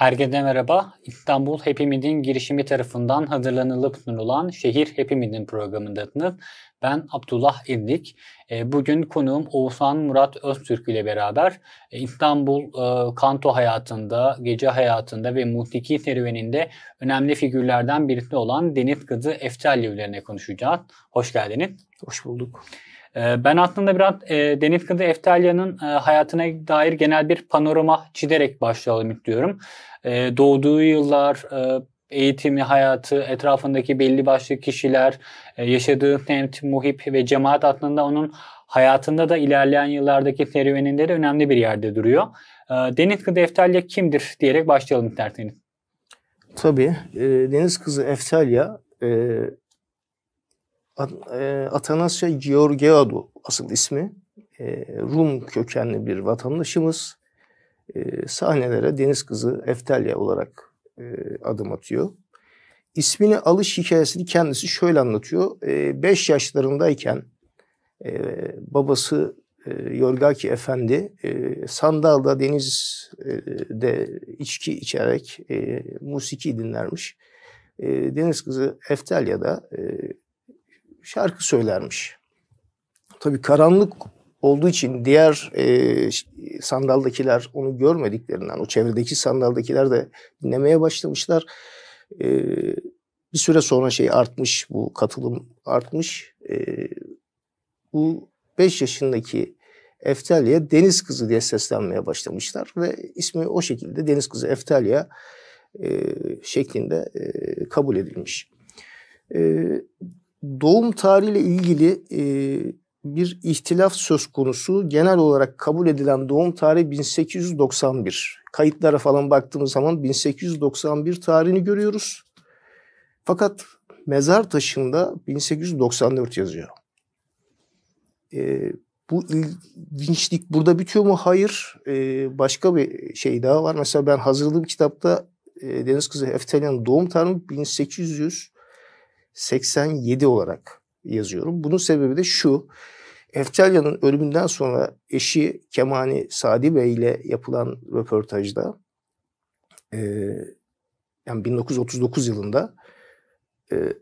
Herkese merhaba. İstanbul Happy Mid'in girişimi tarafından hazırlanılıp sunulan Şehir Happy Mid'in programındasınız. Ben Abdullah İrdik. Ee, bugün konuğum Oğuzhan Murat Öztürk ile beraber e, İstanbul e, kanto hayatında, gece hayatında ve musiki serüveninde önemli figürlerden birisi olan Deniz Kızı Eftelli üzerine konuşacağız. Hoş geldiniz. Hoş bulduk. Ee, ben aslında biraz e, Deniz Kızı Eftalya'nın e, hayatına dair genel bir panorama çizerek başlayalım istiyorum. E, doğduğu yıllar, e, eğitimi, hayatı, etrafındaki belli başlı kişiler, e, yaşadığı semt, muhip ve cemaat aslında onun hayatında da ilerleyen yıllardaki serüveninde de önemli bir yerde duruyor. E, Deniz Kızı Eftalya kimdir diyerek başlayalım isterseniz. Tabii. E, Deniz Kızı Eftalya e, Atanasya şey Georgiadu asıl ismi. E, Rum kökenli bir vatandaşımız. E, sahnelere Deniz Kızı Eftelya olarak adım atıyor. İsmini alış hikayesini kendisi şöyle anlatıyor. 5 yaşlarındayken babası Yorgaki Efendi sandalda denizde içki içerek musiki dinlermiş. Deniz Kızı da şarkı söylermiş. Tabii karanlık olduğu için diğer e, sandaldakiler onu görmediklerinden, o çevredeki sandaldakiler de dinlemeye başlamışlar. E, bir süre sonra şey artmış, bu katılım artmış. E, bu 5 yaşındaki Eftelya Deniz Kızı diye seslenmeye başlamışlar ve ismi o şekilde Deniz Kızı Eftelya e, şeklinde e, kabul edilmiş. E, doğum tarihiyle ilgili e, bir ihtilaf söz konusu. Genel olarak kabul edilen doğum tarihi 1891. Kayıtlara falan baktığımız zaman 1891 tarihini görüyoruz. Fakat mezar taşında 1894 yazıyor. E, bu ilginçlik burada bitiyor mu? Hayır. E, başka bir şey daha var. Mesela ben hazırladığım kitapta e, Deniz Kızı Eftelyan doğum tarihi 1800 87 olarak yazıyorum. Bunun sebebi de şu. Eftalya'nın ölümünden sonra eşi Kemani Sadi Bey ile yapılan röportajda e, yani 1939 yılında e,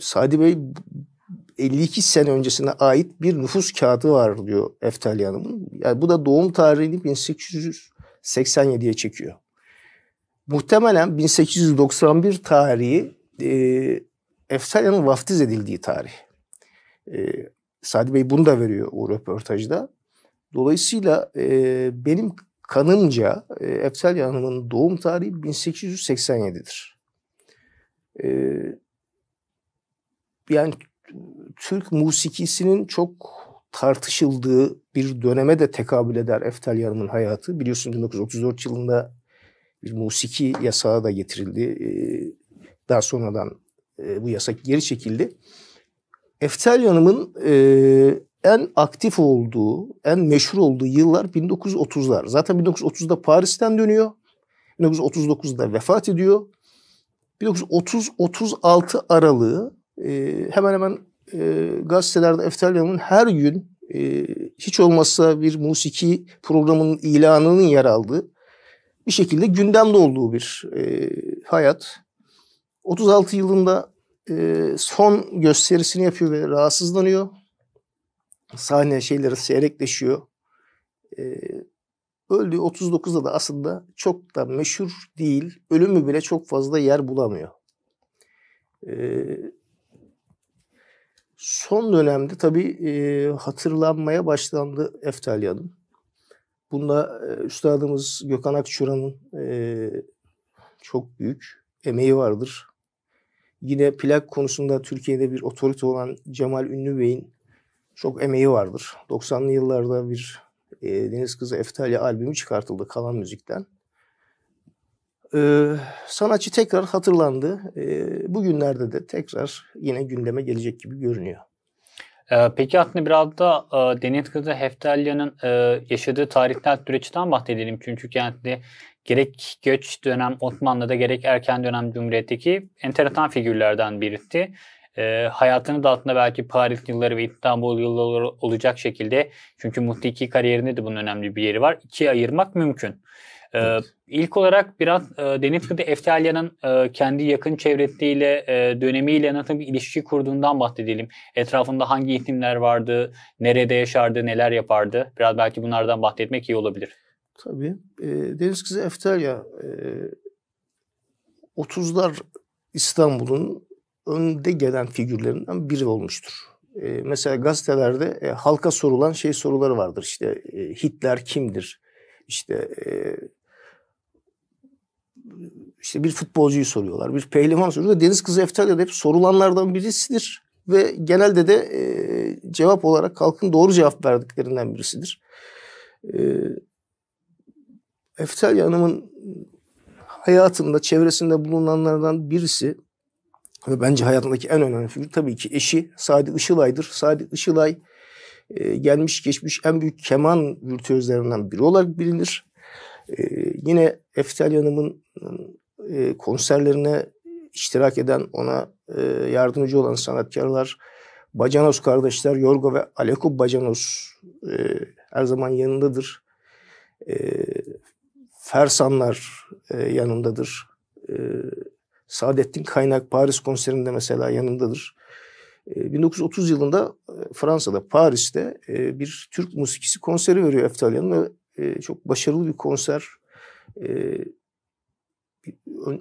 Sadi Bey 52 sene öncesine ait bir nüfus kağıdı var diyor Eftalya Hanım'ın. Yani bu da doğum tarihini 1887'ye çekiyor. Muhtemelen 1891 tarihi e, ee, Efsalya'nın vaftiz edildiği tarih. E, Sadi Bey bunu da veriyor o röportajda. Dolayısıyla e, benim kanımca e, Eftalya Hanım'ın doğum tarihi 1887'dir. E, ee, yani Türk musikisinin çok tartışıldığı bir döneme de tekabül eder Eftalya Hanım'ın hayatı. Biliyorsunuz 1934 yılında bir musiki yasağı da getirildi. E, daha sonradan e, bu yasak geri çekildi. Eftelyonum'un e, en aktif olduğu, en meşhur olduğu yıllar 1930'lar. Zaten 1930'da Paris'ten dönüyor. 1939'da vefat ediyor. 1930-36 aralığı e, hemen hemen e, gazetelerde Eftelyan'ın her gün e, hiç olmazsa bir musiki programının ilanının yer aldığı bir şekilde gündemde olduğu bir e, hayat. 36 yılında e, son gösterisini yapıyor ve rahatsızlanıyor. Sahne şeyleri seyrekleşiyor. E, öldüğü 39'da da aslında çok da meşhur değil. Ölümü bile çok fazla yer bulamıyor. E, son dönemde tabii e, hatırlanmaya başlandı Eftelya Hanım. Bunda e, üstadımız Gökhan Akçura'nın e, çok büyük emeği vardır. Yine plak konusunda Türkiye'de bir otorite olan Cemal Ünlü Bey'in çok emeği vardır. 90'lı yıllarda bir e, Deniz Kızı Eftalya albümü çıkartıldı kalan müzikten. Ee, sanatçı tekrar hatırlandı. Ee, bugünlerde de tekrar yine gündeme gelecek gibi görünüyor. E, peki aslında biraz da e, Deniz Kızı Heftalya'nın e, yaşadığı tarihsel süreçten bahsedelim. Çünkü yani gerek göç dönem Osmanlı'da gerek erken dönem Cumhuriyet'teki enteresan figürlerden birisi. E, ee, hayatını da aslında belki Paris yılları ve İstanbul yılları olacak şekilde çünkü musiki kariyerinde de bunun önemli bir yeri var. İkiye ayırmak mümkün. Ee, evet. Ee, olarak biraz e, Denizli'de Eftalya'nın e, kendi yakın çevresiyle, e, dönemiyle nasıl bir ilişki kurduğundan bahsedelim. Etrafında hangi isimler vardı, nerede yaşardı, neler yapardı? Biraz belki bunlardan bahsetmek iyi olabilir. Tabii. E, Deniz Kızı Eftelya e, 30'lar İstanbul'un önde gelen figürlerinden biri olmuştur. E, mesela gazetelerde e, halka sorulan şey soruları vardır. İşte e, Hitler kimdir? İşte e, işte bir futbolcuyu soruyorlar, bir pehlivan soruyorlar. Deniz Kızı Eftalya'da hep sorulanlardan birisidir ve genelde de e, cevap olarak halkın doğru cevap verdiklerinden birisidir. E, Eftelya Hanım'ın hayatında çevresinde bulunanlardan birisi ve bence hayatındaki en önemli figür tabii ki eşi Sadi Işılay'dır. Sadi Işılay e, gelmiş geçmiş en büyük keman virtüözlerinden biri olarak bilinir. E, yine Eftel Hanım'ın e, konserlerine iştirak eden, ona e, yardımcı olan sanatkarlar Bacanos kardeşler Yorgo ve Aleko Bacanos e, her zaman yanındadır. E, Fersanlar e, yanındadır. E, Saadettin Kaynak Paris konserinde mesela yanındadır. 1930 e, yılında e, Fransa'da Paris'te e, bir Türk musikisi konseri veriyor Eftalyan'ın ve çok başarılı bir konser.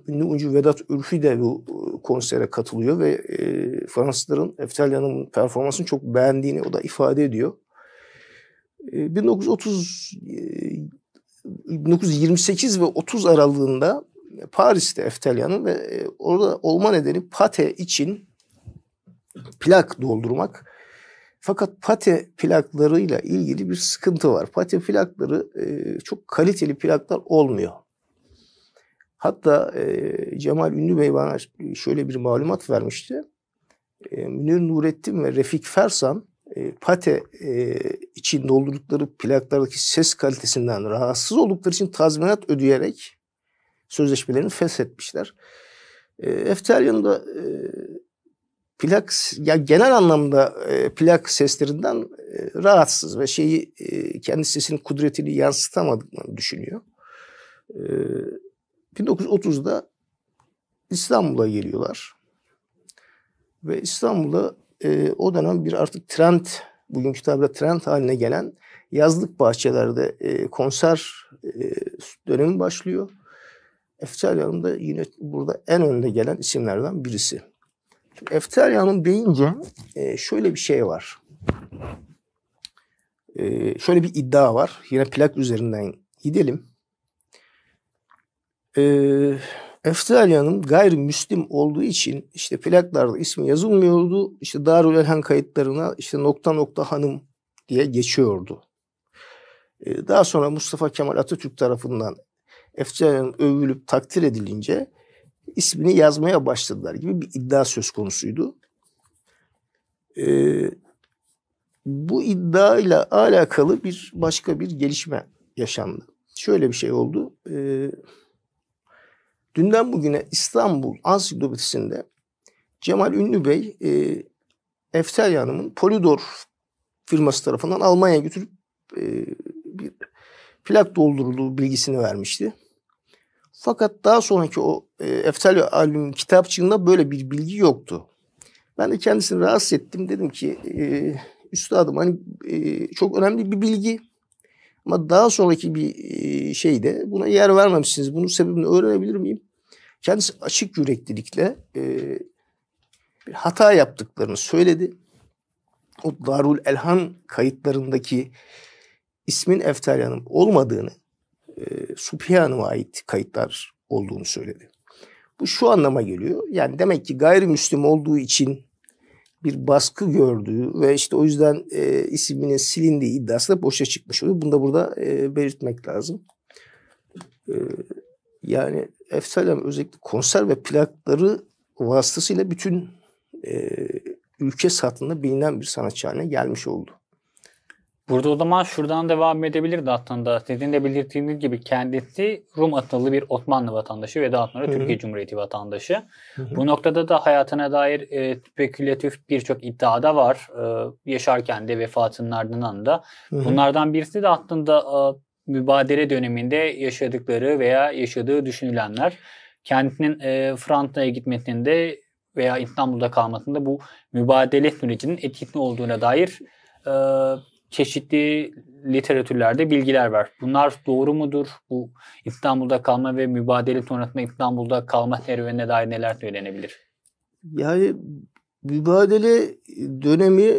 Ünlü oyuncu Vedat Ürfü de bu konsere katılıyor ve Fransızların Eftalyan'ın performansını çok beğendiğini o da ifade ediyor. 1930 1928 ve 30 aralığında Paris'te Eftelyan'ın ve e, orada olma nedeni pate için plak doldurmak. Fakat pate plaklarıyla ilgili bir sıkıntı var. Pate plakları e, çok kaliteli plaklar olmuyor. Hatta e, Cemal Ünlü Bey bana şöyle bir malumat vermişti. Münir Nurettin ve Refik Fersan e, pate e, için doldurdukları plaklardaki ses kalitesinden rahatsız oldukları için tazminat ödeyerek sözleşmelerini feshetmişler. E, da e, plak ya genel anlamda e, plak seslerinden rahatsız ve şeyi kendi sesinin kudretini yansıtamadığını düşünüyor. 1930'da İstanbul'a geliyorlar. Ve İstanbul'a e, o dönem bir artık trend, bugünkü tabirle trend haline gelen yazlık bahçelerde e, konser e, dönemi başlıyor. Efterya'nın da yine burada en önde gelen isimlerden birisi. Şimdi Efterya'nın deyince e, şöyle bir şey var. E, şöyle bir iddia var. Yine plak üzerinden gidelim. Eee Avustralya'nın gayrimüslim olduğu için işte plaklarda ismi yazılmıyordu. İşte Darül Elhan kayıtlarına işte nokta nokta hanım diye geçiyordu. Ee, daha sonra Mustafa Kemal Atatürk tarafından Avustralya'nın övülüp takdir edilince ismini yazmaya başladılar gibi bir iddia söz konusuydu. Ee, bu iddia ile alakalı bir başka bir gelişme yaşandı. Şöyle bir şey oldu. Ee, Dünden bugüne İstanbul Ansiklopedisi'nde Cemal Ünlü Bey e, Eftelya Hanım'ın Polidor firması tarafından Almanya'ya götürüp e, bir plak doldurulduğu bilgisini vermişti. Fakat daha sonraki o e, Eftelya albümün kitapçığında böyle bir bilgi yoktu. Ben de kendisini rahatsız ettim. Dedim ki e, üstadım hani e, çok önemli bir bilgi ama daha sonraki bir e, şeyde buna yer vermemişsiniz. Bunun sebebini öğrenebilir miyim? Kendisi açık yüreklilikle e, bir hata yaptıklarını söyledi. O Darul Elhan kayıtlarındaki ismin Eftalya'nın olmadığını, e, Hanım'a ait kayıtlar olduğunu söyledi. Bu şu anlama geliyor. Yani demek ki gayrimüslim olduğu için bir baskı gördüğü ve işte o yüzden e, isminin silindiği iddiası da boşa çıkmış oluyor. Bunu da burada e, belirtmek lazım. E, yani Efsalem özellikle konser ve plakları vasıtasıyla bütün e, ülke satında bilinen bir sanatçı haline gelmiş oldu. Burada o zaman şuradan devam edebilirdi aslında. Sizin de belirttiğiniz gibi kendisi Rum atalı bir Osmanlı vatandaşı ve daha sonra Hı-hı. Türkiye Cumhuriyeti vatandaşı. Hı-hı. Bu noktada da hayatına dair e, spekülatif birçok iddiada var. E, yaşarken de vefatının ardından da. Hı-hı. Bunlardan birisi de aslında e, mübadele döneminde yaşadıkları veya yaşadığı düşünülenler. Kendinin e, Fransa'ya gitmesinde veya İstanbul'da kalmasında bu mübadele sürecinin etkisini olduğuna dair e, çeşitli literatürlerde bilgiler var. Bunlar doğru mudur? Bu İstanbul'da kalma ve mübadele sonrasında İstanbul'da kalma serüvenine dair neler söylenebilir? Yani mübadele dönemi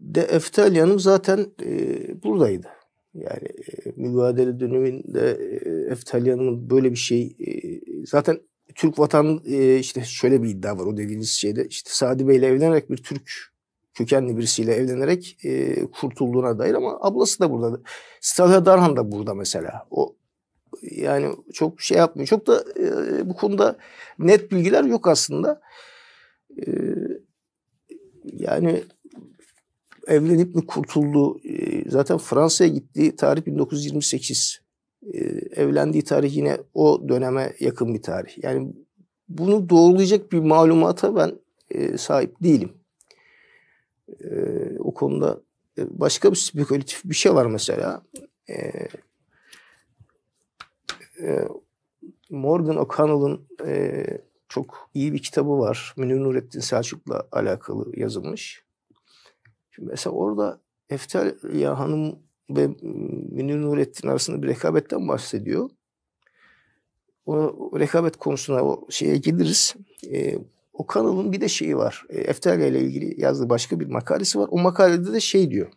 de Eftalya'nın zaten e, buradaydı. Yani e, mübadele döneminde e, böyle bir şey zaten Türk vatan işte şöyle bir iddia var o dediğiniz şeyde işte Sadi Bey'le evlenerek bir Türk kökenli birisiyle evlenerek e, kurtulduğuna dair ama ablası da burada. Stalya Darhan da burada mesela. O yani çok şey yapmıyor. Çok da e, bu konuda net bilgiler yok aslında. E, yani evlenip mi kurtuldu? E, zaten Fransa'ya gittiği tarih 1928. E, ee, evlendiği tarih yine o döneme yakın bir tarih. Yani bunu doğrulayacak bir malumata ben e, sahip değilim. E, o konuda e, başka bir spekülatif bir şey var mesela. E, Morgan O'Connell'ın e, çok iyi bir kitabı var. Münir Nurettin Selçuk'la alakalı yazılmış. Şimdi mesela orada Eftel ya Hanım ve Münir Nurettin arasında bir rekabetten bahsediyor. O rekabet konusuna o şeye geliriz. E, o kanalın bir de şeyi var. E, ee, Eftelya ile ilgili yazdığı başka bir makalesi var. O makalede de şey diyor.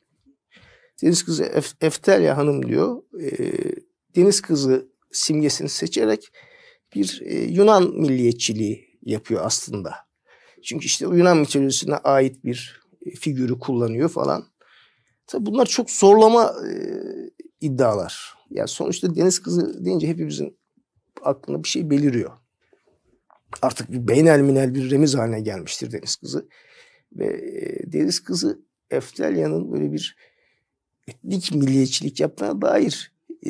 Deniz kızı Ef- Ya Hanım diyor. E, deniz kızı simgesini seçerek bir e, Yunan milliyetçiliği yapıyor aslında. Çünkü işte Yunan mitolojisine ait bir figürü kullanıyor falan. Tabii bunlar çok zorlama e, iddialar. Yani sonuçta deniz kızı deyince hepimizin aklına bir şey beliriyor. Artık bir beynelminel bir remiz haline gelmiştir deniz kızı. Ve e, deniz kızı Eftelya'nın böyle bir etnik milliyetçilik yaptığına dair e,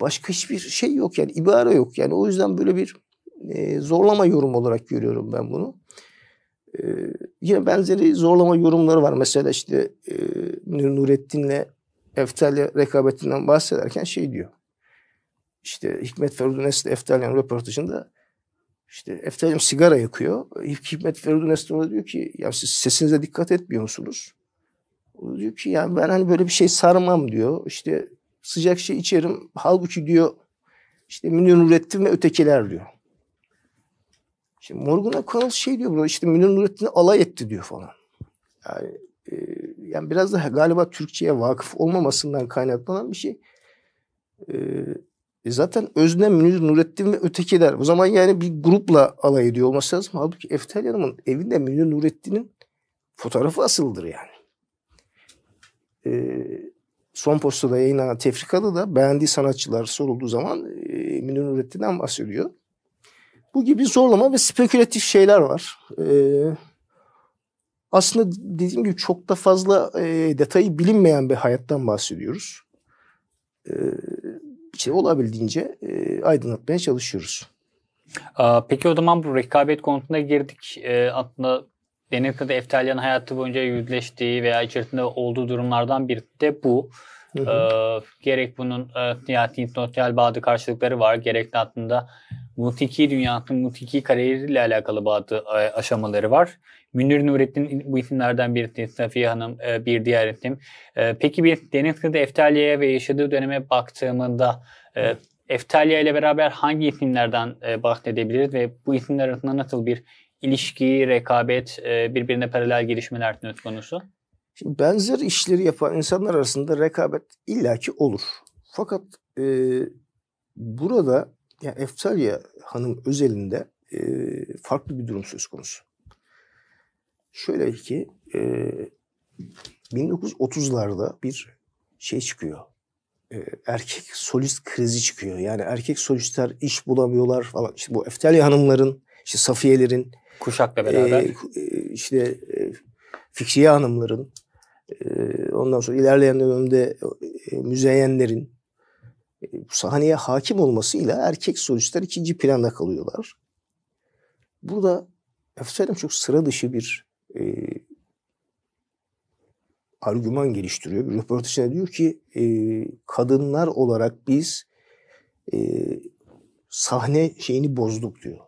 başka hiçbir şey yok yani ibare yok. Yani o yüzden böyle bir e, zorlama yorum olarak görüyorum ben bunu. Ee, yine benzeri zorlama yorumları var. Mesela işte e, Nurettin'le Eftalya rekabetinden bahsederken şey diyor. İşte Hikmet Feridun Esli Eftalya'nın röportajında işte Eftalya'm sigara yakıyor. Hikmet Feridun Esli ona diyor ki ya siz sesinize dikkat etmiyor musunuz? O diyor ki yani ben hani böyle bir şey sarmam diyor. İşte sıcak şey içerim. Halbuki diyor işte Münir Nurettin ve ötekiler diyor. Şimdi Morgan O'Connell şey diyor burada işte Münir Nurettin'i alay etti diyor falan. Yani, e, yani biraz da galiba Türkçe'ye vakıf olmamasından kaynaklanan bir şey. E, e, zaten özne Münir Nurettin ve ötekiler. O zaman yani bir grupla alay ediyor olması lazım. Halbuki Eftel Hanım'ın evinde Münir Nurettin'in fotoğrafı asıldır yani. E, son postada yayınlanan Tefrika'da da beğendiği sanatçılar sorulduğu zaman e, Münir Nurettin'den bahsediyor. Bu gibi zorlama ve spekülatif şeyler var. Ee, aslında dediğim gibi çok da fazla e, detayı bilinmeyen bir hayattan bahsediyoruz. Ee, işte olabildiğince e, aydınlatmaya çalışıyoruz. Peki o zaman bu rekabet konusuna girdik. E, aslında Denizli'de de hayatı boyunca yüzleştiği veya içerisinde olduğu durumlardan bir de bu. Hı hı. E, gerek bunun e, nihayet internasyonel bazı karşılıkları var. Gerek de aslında Mutiki dünyasının mutiki kariyeriyle alakalı bazı e, aşamaları var. Münir Nurettin bu isimlerden birisi, Safiye Hanım e, bir diğer isim. E, peki bir Deniz Kızı Eftaliye'ye ve yaşadığı döneme baktığımında Eftalya ile beraber hangi isimlerden bahsedebiliriz ve bu isimler arasında nasıl bir ilişki, rekabet, birbirine paralel gelişmeler söz konusu? Şimdi benzer işleri yapan insanlar arasında rekabet illaki olur. Fakat e, burada yani Eftalya Hanım özelinde e, farklı bir durum söz konusu. Şöyle ki e, 1930'larda bir şey çıkıyor. E, erkek solist krizi çıkıyor. Yani erkek solistler iş bulamıyorlar falan. İşte bu Eftalya Hanımların, işte Safiyelerin. Kuşakla beraber. E, işte e, Fikriye Hanımların. E, ondan sonra ilerleyen dönemde e, Müzeyyenlerin e, sahneye hakim olmasıyla erkek solistler ikinci planda kalıyorlar. Burada efendim çok sıra dışı bir e, argüman geliştiriyor. Bir röportajında diyor ki e, kadınlar olarak biz e, sahne şeyini bozduk diyor.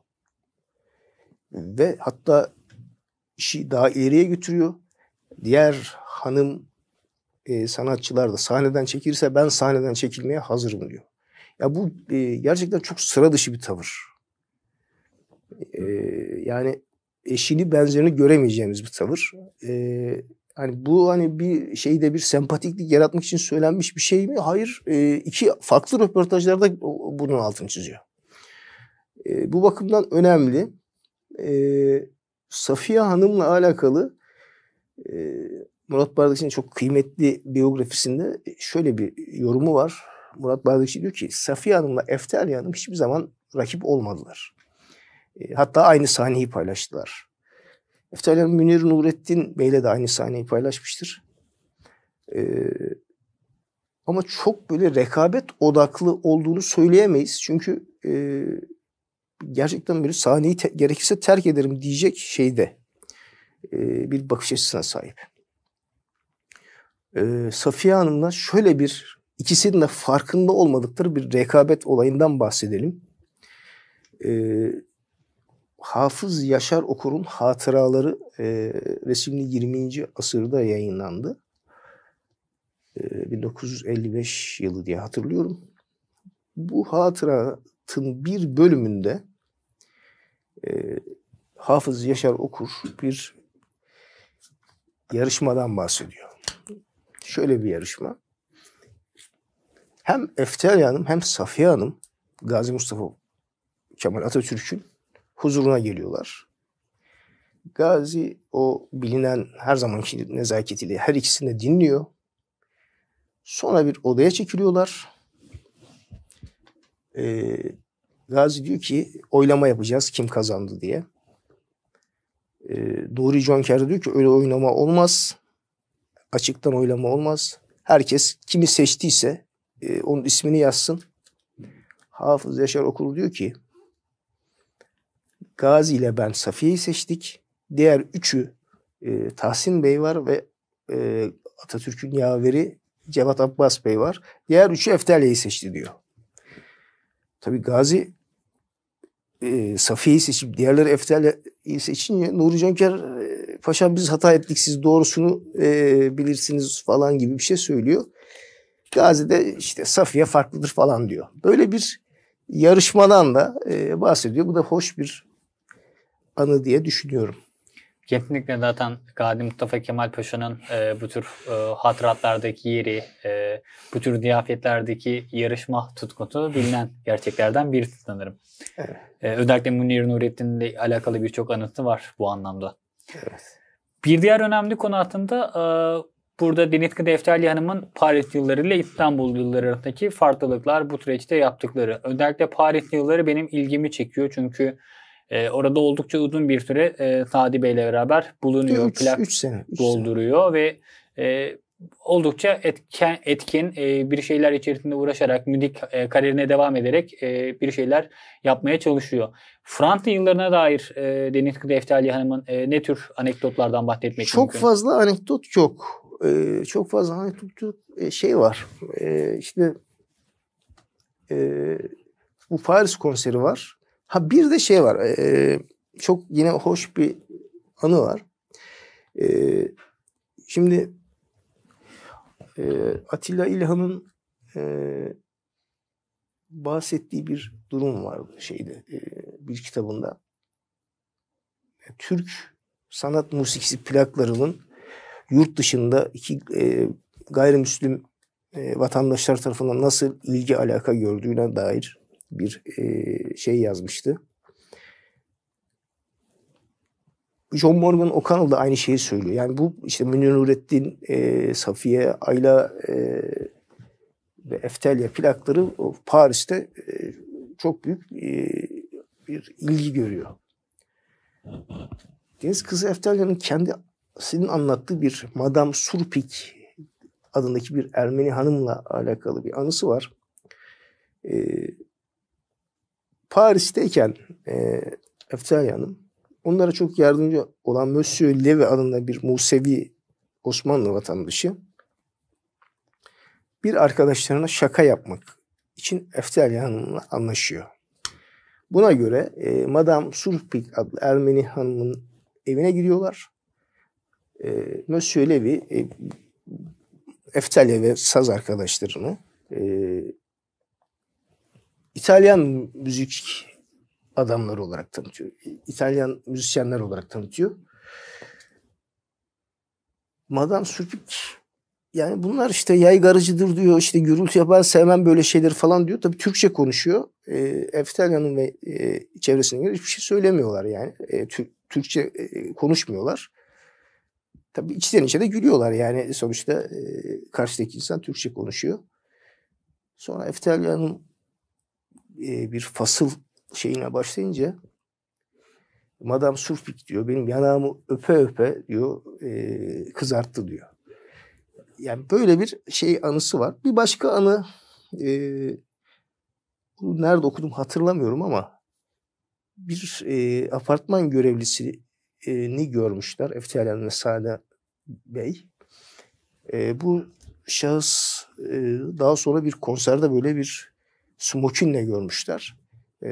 Ve hatta işi daha ileriye götürüyor. Diğer hanım e, sanatçılar da sahneden çekilirse ben sahneden çekilmeye hazırım diyor. Ya bu e, gerçekten çok sıra dışı bir tavır. E, yani eşini benzerini göremeyeceğimiz bir tavır. E, hani bu hani bir şeyde bir sempatiklik yaratmak için söylenmiş bir şey mi? Hayır. E, iki farklı röportajlarda bunun altını çiziyor. E, bu bakımdan önemli. E, Safiye Hanım'la alakalı e, Murat Bardakçı'nın çok kıymetli biyografisinde şöyle bir yorumu var. Murat Bardakçı diyor ki Safiye Hanım'la Eftelya Hanım hiçbir zaman rakip olmadılar. E, hatta aynı sahneyi paylaştılar. Eftelya Hanım Münir Nurettin Bey'le de aynı sahneyi paylaşmıştır. E, ama çok böyle rekabet odaklı olduğunu söyleyemeyiz. Çünkü e, gerçekten böyle sahneyi te- gerekirse terk ederim diyecek şeyde bir bakış açısına sahip. Ee, Safiye Hanım'la şöyle bir ikisinin de farkında olmadıkları bir rekabet olayından bahsedelim. E, Hafız Yaşar Okur'un Hatıraları e, resimli 20. asırda yayınlandı. E, ee, 1955 yılı diye hatırlıyorum. Bu hatıratın bir bölümünde e, Hafız Yaşar Okur bir yarışmadan bahsediyor şöyle bir yarışma. Hem Eftel Hanım hem Safiye Hanım Gazi Mustafa Kemal Atatürk'ün huzuruna geliyorlar. Gazi o bilinen her zamanki nezaketiyle her ikisini de dinliyor. Sonra bir odaya çekiliyorlar. Ee, Gazi diyor ki oylama yapacağız kim kazandı diye. Ee, Doğru Jonker diyor ki öyle oynama olmaz. Açıktan oylama olmaz. Herkes kimi seçtiyse e, onun ismini yazsın. Hafız Yaşar Okulu diyor ki Gazi ile ben Safiye'yi seçtik. Diğer üçü e, Tahsin Bey var ve e, Atatürk'ün yaveri Cevat Abbas Bey var. Diğer üçü Eftaliye'yi seçti diyor. Tabi Gazi e, Safiye'yi seçip diğerleri Eftelya e, ya Nuri Cönker e, paşam biz hata ettik siz doğrusunu e, bilirsiniz falan gibi bir şey söylüyor. Gazi'de işte Safiye farklıdır falan diyor. Böyle bir yarışmadan da e, bahsediyor. Bu da hoş bir anı diye düşünüyorum kesinlikle zaten Gadi Mustafa Kemal Paşa'nın e, bu tür e, hatıratlardaki yeri, e, bu tür ziyafetlerdeki yarışma tutkusu bilinen gerçeklerden birisi sanırım. Evet. E, özellikle Münir Nurettin'le alakalı birçok anıtı var bu anlamda. Evet. Bir diğer önemli konu aslında e, burada Denizli Defterli Hanım'ın Paris yılları ile İstanbul yılları arasındaki farklılıklar bu süreçte yaptıkları. Özellikle Paris yılları benim ilgimi çekiyor çünkü e, orada oldukça uzun bir süre e, Sadi Bey'le beraber bulunuyor. Üç, plak sene, üç dolduruyor sene. ve e, oldukça etken, etkin e, bir şeyler içerisinde uğraşarak, müzik e, kariyerine devam ederek e, bir şeyler yapmaya çalışıyor. Fransa yıllarına dair e, Deniz Kız Eftali Hanım'ın e, ne tür anekdotlardan bahsetmek Çok mümkün? fazla anekdot yok. Ee, çok fazla anekdot yok. Ee, şey var. Ee, işte e, bu Paris konseri var. Ha bir de şey var. E, e, çok yine hoş bir anı var. E, şimdi e, Atilla İlhan'ın e, bahsettiği bir durum vardı şeyde e, bir kitabında. E, Türk sanat musikisi plaklarının yurt dışında iki e, gayrimüslim e, vatandaşlar tarafından nasıl ilgi alaka gördüğüne dair bir e, şey yazmıştı. John Morgan O'Connell da aynı şeyi söylüyor. Yani bu işte Münir Nurettin, e, Safiye, Ayla e, ve Eftelya plakları Paris'te e, çok büyük e, bir ilgi görüyor. Deniz Kızı Eftelya'nın kendi senin anlattığı bir Madame Surpik adındaki bir Ermeni hanımla alakalı bir anısı var. Ee, Paris'teyken e, Eftel Hanım onlara çok yardımcı olan Monsieur Levy adında bir Musevi Osmanlı vatandaşı bir arkadaşlarına şaka yapmak için Eftel Hanım'la anlaşıyor. Buna göre e, Madame Surpik adlı Ermeni hanımın evine giriyorlar. E, Monsieur Levy e, Eftelya ve saz arkadaşlarını e, İtalyan müzik adamları olarak tanıtıyor. İtalyan müzisyenler olarak tanıtıyor. Madame Sürpik yani bunlar işte yaygarıcıdır diyor işte gürültü yapar sevmem böyle şeyler falan diyor. Tabii Türkçe konuşuyor. E, Eftalya'nın ve e, çevresine göre hiçbir şey söylemiyorlar yani. E, tür, Türkçe e, konuşmuyorlar. Tabii içten içe de gülüyorlar yani sonuçta e, karşıdaki insan Türkçe konuşuyor. Sonra Eftelyan'ın e, bir fasıl şeyine başlayınca madam Surfik diyor benim yanağımı öpe öpe diyor e, kızarttı diyor. Yani böyle bir şey anısı var. Bir başka anı e, bunu nerede okudum hatırlamıyorum ama bir e, apartman görevlisini görmüşler. Eftel Nesale Bey. E, bu şahıs e, daha sonra bir konserde böyle bir smokinle görmüşler. E,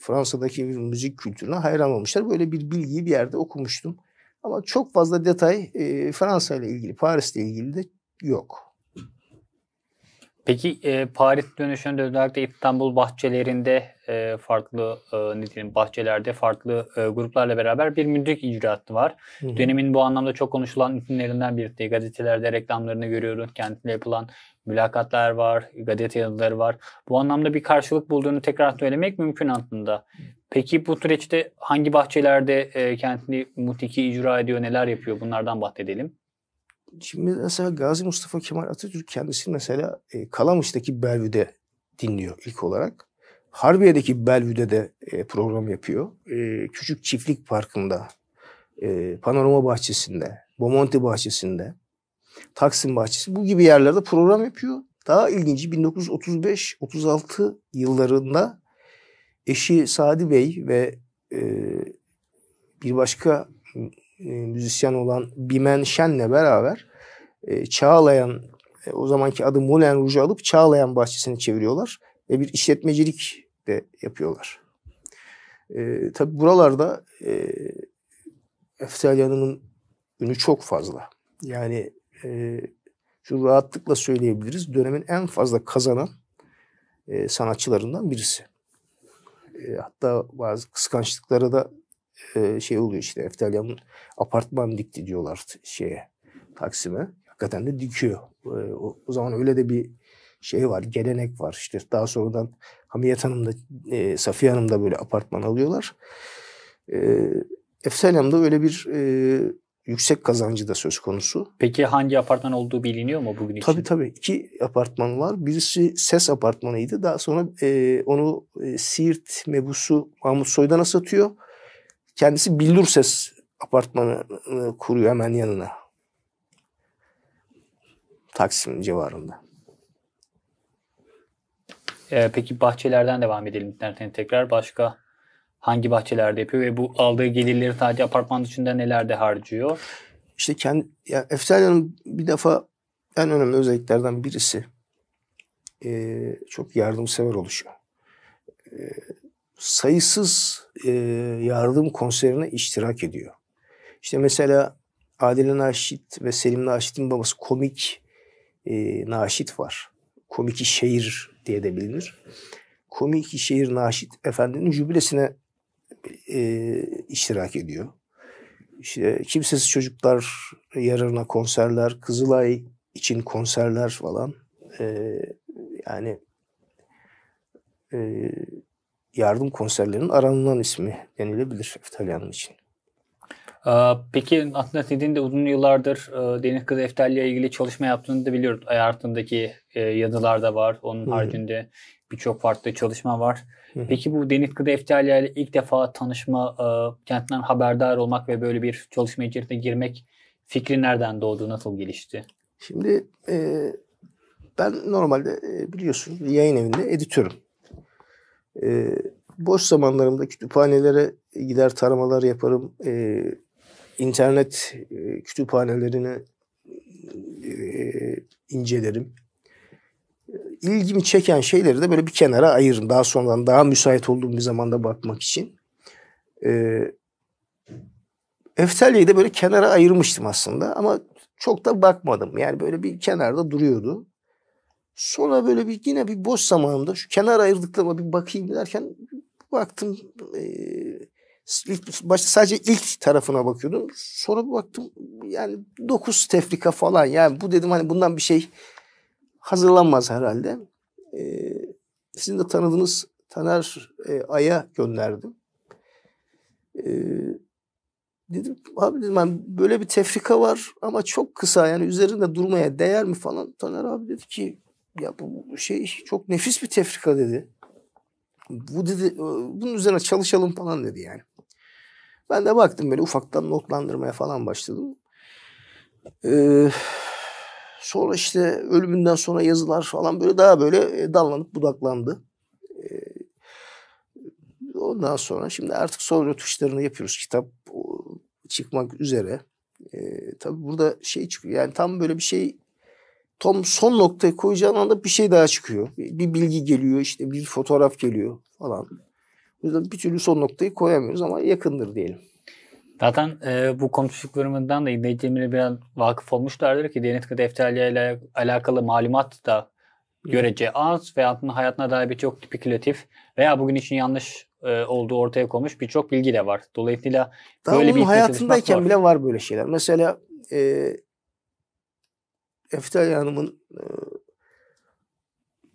Fransa'daki bir müzik kültürüne hayran olmuşlar. Böyle bir bilgiyi bir yerde okumuştum. Ama çok fazla detay e, Fransa ile ilgili, Paris ile ilgili de yok. Peki e, Paris dönüşünde özellikle İstanbul bahçelerinde e, farklı e, ne diyeyim bahçelerde farklı e, gruplarla beraber bir müzik icraatı var. Hı-hı. Dönemin bu anlamda çok konuşulan isimlerinden biri. Gazetelerde reklamlarını görüyoruz. kendisiyle yapılan mülakatlar var, gazete yazıları var. Bu anlamda bir karşılık bulduğunu tekrar söylemek mümkün aslında. Peki bu süreçte hangi bahçelerde e, kendini mutiki icra ediyor, neler yapıyor? Bunlardan bahsedelim. Şimdi mesela Gazi Mustafa Kemal Atatürk kendisi mesela e, Kalamış'taki Belvü'de dinliyor ilk olarak. Harbiye'deki Belvü'de de e, program yapıyor. E, küçük Çiftlik Parkı'nda, e, Panorama Bahçesi'nde, Bomonti Bahçesi'nde Taksim Bahçesi bu gibi yerlerde program yapıyor. Daha ilginci 1935-36 yıllarında eşi Sadi Bey ve e, bir başka e, müzisyen olan Bimen Şen'le beraber e, Çağlayan e, o zamanki adı Moulin Rouge'u alıp Çağlayan Bahçesi'ni çeviriyorlar ve bir işletmecilik de yapıyorlar. E, tabii buralarda e, Eftel Hanım'ın ünü çok fazla. Yani e, ee, şu rahatlıkla söyleyebiliriz dönemin en fazla kazanan e, sanatçılarından birisi. E, hatta bazı kıskançlıklara da e, şey oluyor işte Eftelyan'ın apartman dikti diyorlar şeye Taksim'e. Hakikaten de dikiyor. E, o, o zaman öyle de bir şey var, gelenek var. İşte daha sonradan Hamiyet Hanım da e, Safiye Hanım da böyle apartman alıyorlar. E, Efsalyam'da öyle bir e, yüksek kazancı da söz konusu. Peki hangi apartman olduğu biliniyor mu bugün için? Tabii tabii. İki apartman var. Birisi SES e apartmanıydı. Daha sonra e, onu e, Siirt mebusu Mahmut Soydan'a satıyor. Kendisi Bildur Ses e apartmanı e, kuruyor hemen yanına. Taksim civarında. Ee, peki bahçelerden devam edelim internetten tekrar. Başka Hangi bahçelerde yapıyor ve bu aldığı gelirleri sadece apartman dışında nelerde harcıyor? İşte kendi, ya Efsane'nin bir defa en önemli özelliklerden birisi e, çok yardımsever oluşu. E, sayısız e, yardım konserine iştirak ediyor. İşte mesela Adile Naşit ve Selim Naşit'in babası komik e, Naşit var. Komiki Şehir diye de bilinir. Komiki Şehir Naşit Efendi'nin jübilesine e, iştirak ediyor. İşte kimsesiz çocuklar yararına konserler, Kızılay için konserler falan. E, yani e, yardım konserlerinin aranılan ismi denilebilir Eftel Hanım için. Peki aslında sizin de uzun yıllardır e, Deniz kız Kızı ile ilgili çalışma yaptığını da biliyoruz. Ayartındaki e, yazılar da var. Onun hmm. haricinde birçok farklı çalışma var. Hı-hı. Peki bu Denit Gıda ile ilk defa tanışma, e, kendinden haberdar olmak ve böyle bir çalışma içerisine girmek fikri nereden doğdu, nasıl gelişti? Şimdi e, ben normalde e, biliyorsun yayın evinde editörüm. E, boş zamanlarımda kütüphanelere gider taramalar yaparım. E, internet e, kütüphanelerini e, incelerim ilgimi çeken şeyleri de böyle bir kenara ayırın Daha sonradan daha müsait olduğum bir zamanda bakmak için. E, ee, Eftelya'yı da böyle kenara ayırmıştım aslında ama çok da bakmadım. Yani böyle bir kenarda duruyordu. Sonra böyle bir yine bir boş zamanımda şu kenara ayırdıklarıma bir bakayım derken baktım e, ilk, başta sadece ilk tarafına bakıyordum. Sonra baktım yani dokuz tefrika falan yani bu dedim hani bundan bir şey hazırlanmaz herhalde. E, sizin de tanıdığınız Taner e, Ay'a gönderdim. E, dedim abi dedim ben böyle bir tefrika var ama çok kısa yani üzerinde durmaya değer mi falan. Taner abi dedi ki ya bu şey çok nefis bir tefrika dedi. Bu dedi ee, bunun üzerine çalışalım falan dedi yani. Ben de baktım böyle ufaktan notlandırmaya falan başladım. Ee, Sonra işte ölümünden sonra yazılar falan böyle daha böyle e, dallanıp budaklandı. E, ondan sonra şimdi artık son rötuşlarını yapıyoruz. Kitap çıkmak üzere. Ee, tabii burada şey çıkıyor. Yani tam böyle bir şey tam son noktayı koyacağın anda bir şey daha çıkıyor. Bir, bir bilgi geliyor işte bir fotoğraf geliyor falan. O yüzden bir türlü son noktayı koyamıyoruz ama yakındır diyelim. Zaten e, bu konuştuklarımdan da dinleyicilerimiz biraz vakıf olmuşlardır ki Diyanet defterliğe ile alakalı malumat da görece az ve hayatına, hayatına dair birçok spekülatif veya bugün için yanlış e, olduğu ortaya konmuş birçok bilgi de var. Dolayısıyla Daha böyle bir hayatındayken var. bile var böyle şeyler. Mesela e, Eftel Hanım'ın e,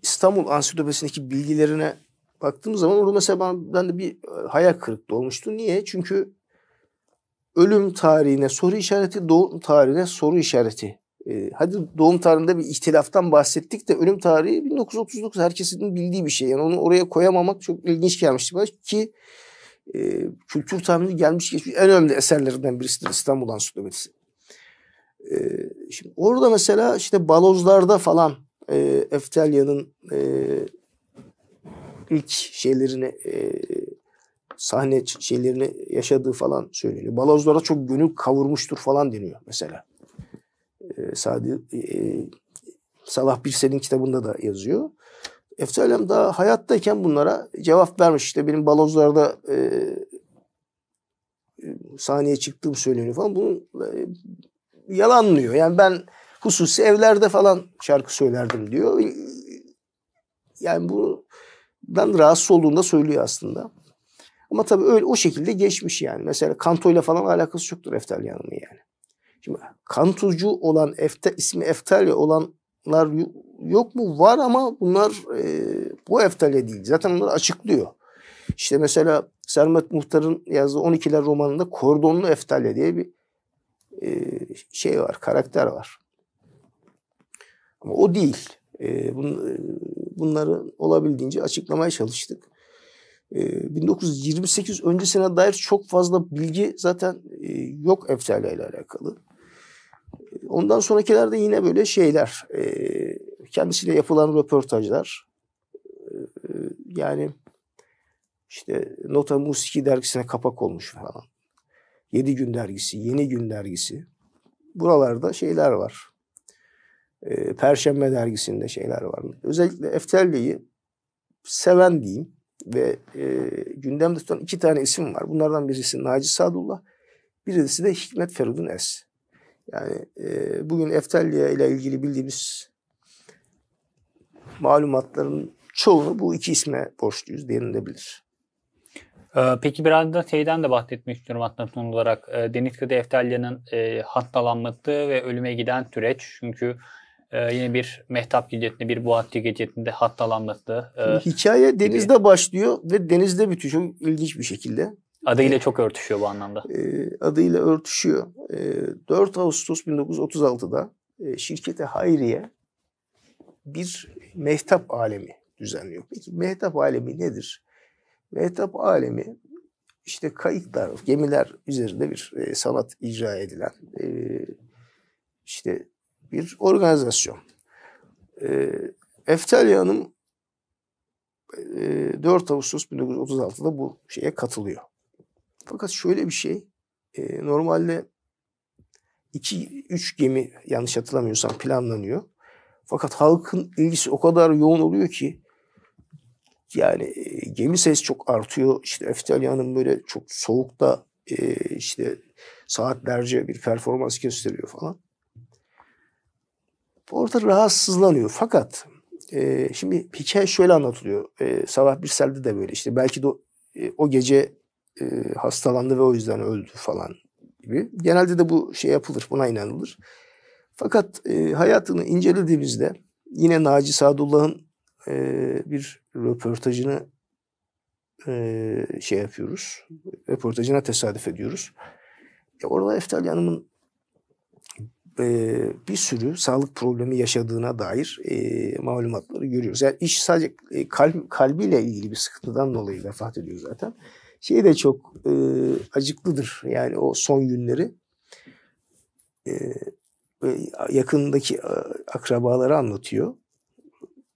İstanbul Ansiklopedisi'ndeki bilgilerine baktığım zaman orada mesela ben, ben de bir hayal kırıklığı olmuştu. Niye? Çünkü ölüm tarihine soru işareti, doğum tarihine soru işareti. E, hadi doğum tarihinde bir ihtilaftan bahsettik de ölüm tarihi 1939 herkesin bildiği bir şey. Yani onu oraya koyamamak çok ilginç gelmişti bana ki e, kültür tahmini gelmiş geçmiş en önemli eserlerinden birisidir İstanbul Ansiklopedisi. E, şimdi orada mesela işte balozlarda falan e, Eftelya'nın e, ilk şeylerini e, sahne şeylerini yaşadığı falan söyleniyor. Balozlara çok gönül kavurmuştur falan deniyor mesela. Ee, e, Sadi, e, Salah Birsel'in kitabında da yazıyor. Efsalem daha hayattayken bunlara cevap vermiş. İşte benim balozlarda e, e sahneye çıktığım söyleniyor falan. Bunu e, yalanlıyor. Yani ben hususi evlerde falan şarkı söylerdim diyor. Yani bu ben rahatsız olduğunda söylüyor aslında. Ama tabii öyle o şekilde geçmiş yani. Mesela Kanto'yla falan alakası yoktur Eftalyan'ın yani. Şimdi Kantucu olan Efta, ismi Eftalya olanlar yok mu? Var ama bunlar e, bu Eftalya değil. Zaten onları açıklıyor. İşte mesela Sermet Muhtar'ın yazdığı 12'ler romanında Kordonlu Eftalya diye bir e, şey var, karakter var. Ama o değil. E, bun, e, bunları olabildiğince açıklamaya çalıştık e, 1928 öncesine dair çok fazla bilgi zaten e, yok Eftalya ile alakalı. Ee, ondan sonrakilerde yine böyle şeyler, e, kendisiyle yapılan röportajlar, ee, yani işte Nota Musiki dergisine kapak olmuş falan. Yedi Gün dergisi, Yeni Gün dergisi. Buralarda şeyler var. Ee, Perşembe dergisinde şeyler var. Özellikle Eftelya'yı seven diyeyim ve e, gündemde tutan iki tane isim var. Bunlardan birisi Naci Sadullah, birisi de Hikmet Feridun Es. Yani e, bugün Eftelya ile ilgili bildiğimiz malumatların çoğunu bu iki isme borçluyuz denilebilir. Ee, peki biraz da şeyden de bahsetmek istiyorum aslında son olarak. Ee, Deniz Kıdı Eftelya'nın e, hastalanması ve ölüme giden süreç. Çünkü ee, yine bir Mehtap Gecesi'nde, bir Boğatçı Gecesi'nde hattalanması. E, Hikaye denizde gibi. başlıyor ve denizde bitiyor. Çok ilginç bir şekilde. Adıyla ee, çok örtüşüyor bu anlamda. E, adıyla örtüşüyor. E, 4 Ağustos 1936'da e, şirkete Hayriye bir Mehtap Alemi düzenliyor. Peki Mehtap Alemi nedir? Mehtap Alemi işte kayıklar, gemiler üzerinde bir e, sanat icra edilen, e, işte bir organizasyon. E, ee, Eftelya Hanım e, 4 Ağustos 1936'da bu şeye katılıyor. Fakat şöyle bir şey, e, normalde 2-3 gemi yanlış hatırlamıyorsam planlanıyor. Fakat halkın ilgisi o kadar yoğun oluyor ki yani e, gemi sayısı çok artıyor. İşte Eftalya'nın böyle çok soğukta e, işte saatlerce bir performans gösteriyor falan. Orada rahatsızlanıyor. Fakat e, şimdi hikaye şöyle anlatılıyor. E, Sabah selde de böyle işte belki de o, e, o gece e, hastalandı ve o yüzden öldü falan gibi. Genelde de bu şey yapılır, buna inanılır. Fakat e, hayatını incelediğimizde yine Naci Sadullah'ın e, bir röportajını e, şey yapıyoruz. Röportajına tesadüf ediyoruz. E, orada Eftel Hanım'ın e, bir sürü sağlık problemi yaşadığına dair e, malumatları görüyoruz. Yani iş sadece e, kalp, kalbiyle ilgili bir sıkıntıdan dolayı vefat ediyor zaten. Şey de çok e, acıklıdır yani o son günleri. E, yakındaki akrabaları anlatıyor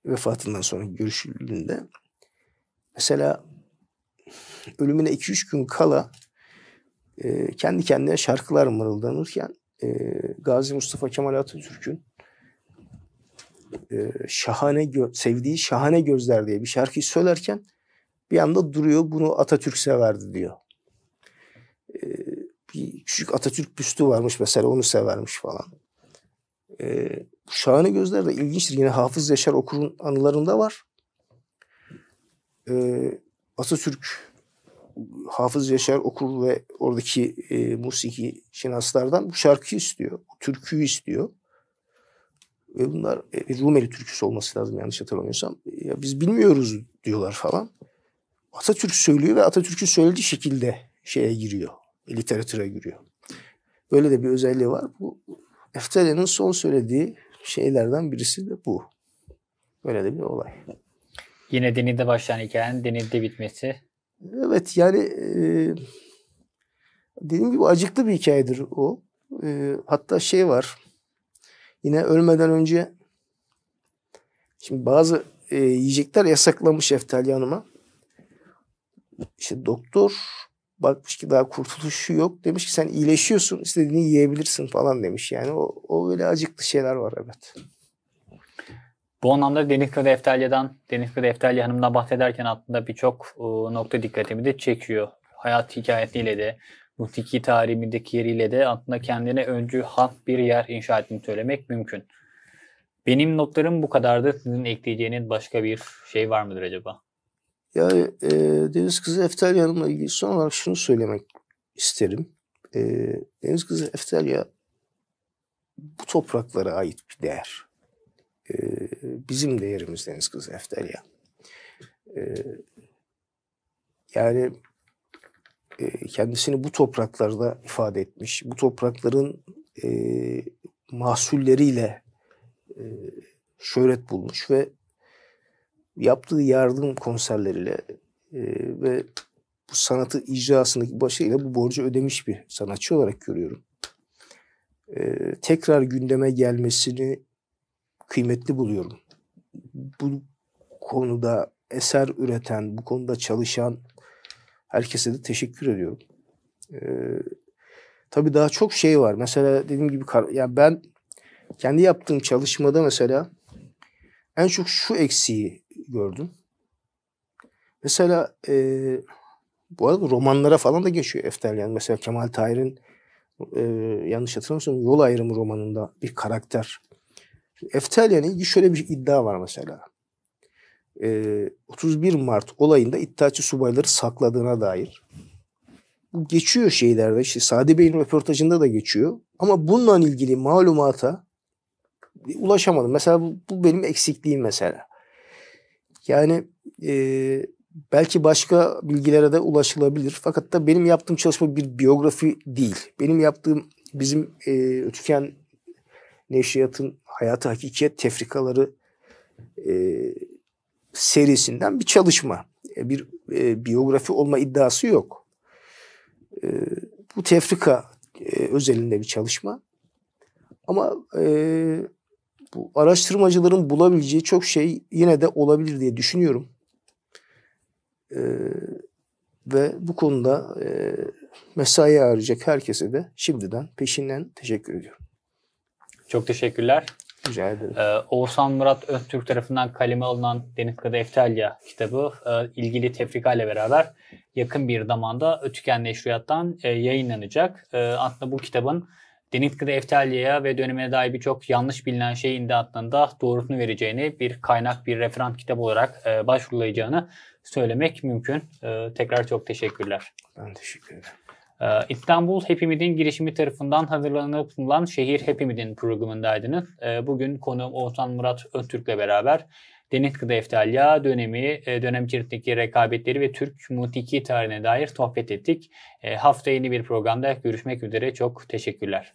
vefatından sonra görüşüldüğünde. Mesela ölümüne 2-3 gün kala e, kendi kendine şarkılar mırıldanırken e, Gazi Mustafa Kemal Atatürk'ün e, şahane gö- sevdiği şahane gözler diye bir şarkıyı söylerken bir anda duruyor bunu Atatürk severdi diyor. E, bir küçük Atatürk büstü varmış mesela onu severmiş falan. E, şahane gözler de ilginçtir. Yine Hafız Yaşar Okur'un anılarında var. E, Atatürk Hafız Yaşar Okur ve oradaki e, musiki şinaslardan bu şarkıyı istiyor. Bu türküyü istiyor. Ve bunlar e, Rumeli türküsü olması lazım yanlış hatırlamıyorsam. Ya biz bilmiyoruz diyorlar falan. Atatürk söylüyor ve Atatürk'ün söylediği şekilde şeye giriyor. Literatüre giriyor. Böyle de bir özelliği var. Bu Eftele'nin son söylediği şeylerden birisi de bu. Böyle de bir olay. Yine Deniz'de başlayan hikayenin Deniz'de bitmesi. Evet yani e, dediğim gibi acıklı bir hikayedir o. E, hatta şey var. Yine ölmeden önce şimdi bazı e, yiyecekler yasaklamış Şeftali Hanım'a. İşte doktor bakmış ki daha kurtuluşu yok. Demiş ki sen iyileşiyorsun istediğini yiyebilirsin falan demiş. Yani o, o böyle acıklı şeyler var evet. Bu anlamda Deniz Kız Eftalya'dan, Deniz Kız Eftalya Hanım'dan bahsederken aslında birçok e, nokta dikkatimi de çekiyor. Hayat hikayesiyle de, musiki tarihindeki yeriyle de aslında kendine öncü has bir yer inşa ettiğini söylemek mümkün. Benim notlarım bu kadardı. Sizin ekleyeceğiniz başka bir şey var mıdır acaba? Ya e, Deniz Kızı Eftelya Hanım'la ilgili son olarak şunu söylemek isterim. E, Deniz Kızı Eftelya bu topraklara ait bir değer. Ee, bizim değerimiz deniz kızı Eftelya. Ee, yani e, kendisini bu topraklarda ifade etmiş, bu toprakların e, mahsulleriyle e, şöhret bulmuş ve yaptığı yardım konserleriyle e, ve bu sanatı icrasındaki başarıyla bu borcu ödemiş bir sanatçı olarak görüyorum. E, tekrar gündeme gelmesini kıymetli buluyorum. Bu konuda eser üreten, bu konuda çalışan herkese de teşekkür ediyorum. Ee, tabii daha çok şey var. Mesela dediğim gibi ya yani ben kendi yaptığım çalışmada mesela en çok şu eksiği gördüm. Mesela e, bu arada romanlara falan da geçiyor Yani Mesela Kemal Tahir'in e, yanlış hatırlamıyorsam Yol Ayrımı romanında bir karakter Eftalya'nın ilgili şöyle bir iddia var mesela. Ee, 31 Mart olayında iddiaçı subayları sakladığına dair. Bu geçiyor şeylerde işte Sadi Bey'in röportajında da geçiyor. Ama bununla ilgili malumata e, ulaşamadım. Mesela bu, bu benim eksikliğim mesela. Yani e, belki başka bilgilere de ulaşılabilir. Fakat da benim yaptığım çalışma bir biyografi değil. Benim yaptığım bizim e, Ötüken Neşriyat'ın Hayatı Hakikiyet Tefrikaları e, serisinden bir çalışma. E, bir e, biyografi olma iddiası yok. E, bu tefrika e, özelinde bir çalışma. Ama e, bu araştırmacıların bulabileceği çok şey yine de olabilir diye düşünüyorum. E, ve bu konuda e, mesai arayacak herkese de şimdiden peşinden teşekkür ediyorum. Çok teşekkürler. Rica ederim. Ee, Oğuzhan Murat Öztürk tarafından kaleme alınan Deniz Kadı Eftelya kitabı e, ilgili tefrika ile beraber yakın bir zamanda Ötüken Neşriyat'tan e, yayınlanacak. E, aslında bu kitabın Deniz Denitkı'da Eftelya'ya ve dönemine dair birçok yanlış bilinen şeyin de aslında doğrusunu vereceğini bir kaynak, bir referans kitap olarak e, başvurulayacağını söylemek mümkün. E, tekrar çok teşekkürler. Ben teşekkür ederim. Ee, İstanbul Happy Mid'in girişimi tarafından hazırlanıp sunulan Şehir Happy Mid'in programındaydınız. Ee, bugün konuğum Oğuzhan Murat Öztürk'le beraber Deniz Kıda Eftalya dönemi, e, dönem içerisindeki rekabetleri ve Türk mutiki tarihine dair sohbet ettik. Ee, Hafta yeni bir programda görüşmek üzere. Çok teşekkürler.